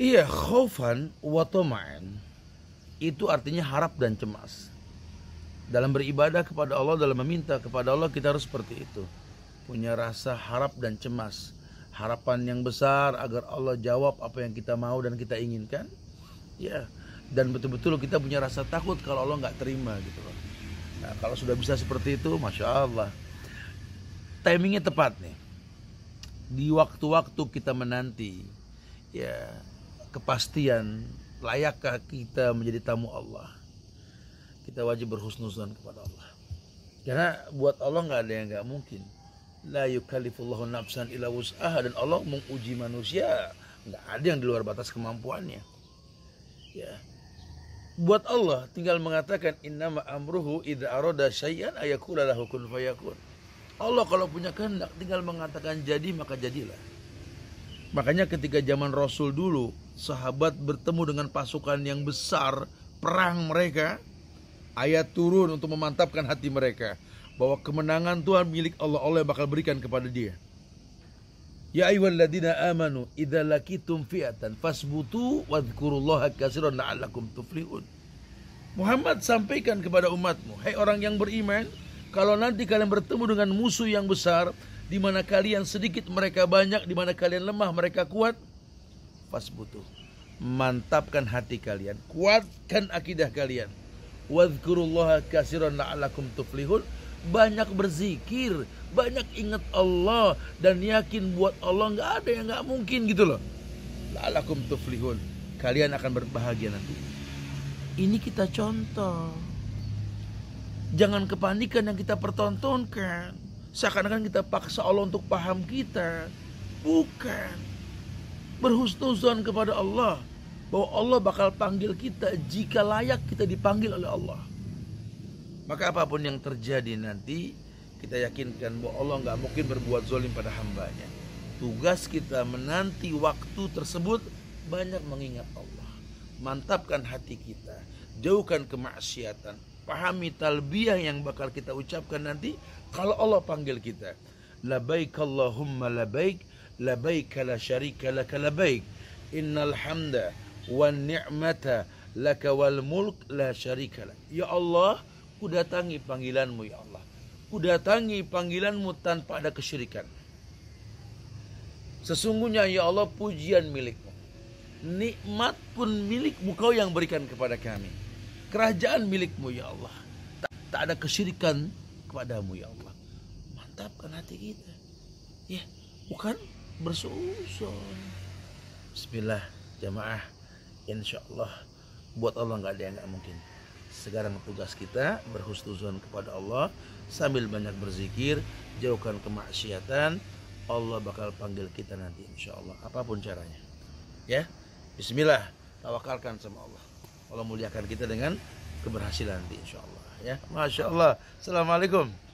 Iya, khaufan wa Itu artinya harap dan cemas. Dalam beribadah kepada Allah, dalam meminta kepada Allah kita harus seperti itu. Punya rasa harap dan cemas. Harapan yang besar agar Allah jawab apa yang kita mau dan kita inginkan. Ya, dan betul-betul kita punya rasa takut kalau Allah nggak terima gitu loh. Nah, kalau sudah bisa seperti itu, masya Allah, timingnya tepat nih. Di waktu-waktu kita menanti, ya kepastian layakkah kita menjadi tamu Allah kita wajib berhusnuzan kepada Allah karena buat Allah nggak ada yang nggak mungkin la yukallifullahu nafsan illa wus'aha dan Allah menguji manusia nggak ada yang di luar batas kemampuannya ya buat Allah tinggal mengatakan innama amruhu idza arada syai'an ayakula lahu kun fayakun Allah kalau punya kehendak tinggal mengatakan jadi maka jadilah makanya ketika zaman Rasul dulu sahabat bertemu dengan pasukan yang besar perang mereka ayat turun untuk memantapkan hati mereka bahwa kemenangan Tuhan milik Allah Allah bakal berikan kepada dia Ya ayyuhalladzina amanu idza laqitum fi'atan fasbutu wadhkurullaha katsiran la'allakum tuflihun Muhammad sampaikan kepada umatmu hai hey orang yang beriman kalau nanti kalian bertemu dengan musuh yang besar di mana kalian sedikit mereka banyak di mana kalian lemah mereka kuat butuh. Mantapkan hati kalian, kuatkan akidah kalian. Wadhkurullaha kasiran la'alakum tuflihun. Banyak berzikir, banyak ingat Allah dan yakin buat Allah nggak ada yang nggak mungkin gitu loh. La'alakum tuflihun. Kalian akan berbahagia nanti. Ini kita contoh. Jangan kepanikan yang kita pertontonkan. Seakan-akan kita paksa Allah untuk paham kita. Bukan berhusnuzon kepada Allah bahwa Allah bakal panggil kita jika layak kita dipanggil oleh Allah. Maka apapun yang terjadi nanti kita yakinkan bahwa Allah nggak mungkin berbuat zolim pada hambanya. Tugas kita menanti waktu tersebut banyak mengingat Allah. Mantapkan hati kita, jauhkan kemaksiatan, pahami talbiyah yang bakal kita ucapkan nanti kalau Allah panggil kita. Labaik Allahumma labaik labaika la syarika laka labaik innal hamda wan ni'mata laka wal mulk la syarika lak. Ya Allah, ku datangi panggilanmu ya Allah. Ku datangi panggilanmu tanpa ada kesyirikan. Sesungguhnya ya Allah pujian milikmu. Nikmat pun milikmu kau yang berikan kepada kami. Kerajaan milikmu ya Allah. Tak, tak ada kesyirikan kepadamu ya Allah. Mantapkan hati kita. Ya, bukan bersusun Bismillah jamaah Insya Allah buat Allah nggak ada yang nggak mungkin sekarang tugas kita berhusnuzon kepada Allah sambil banyak berzikir jauhkan kemaksiatan Allah bakal panggil kita nanti insya Allah apapun caranya ya Bismillah tawakalkan sama Allah Allah muliakan kita dengan keberhasilan nanti insya Allah ya Masya Allah Assalamualaikum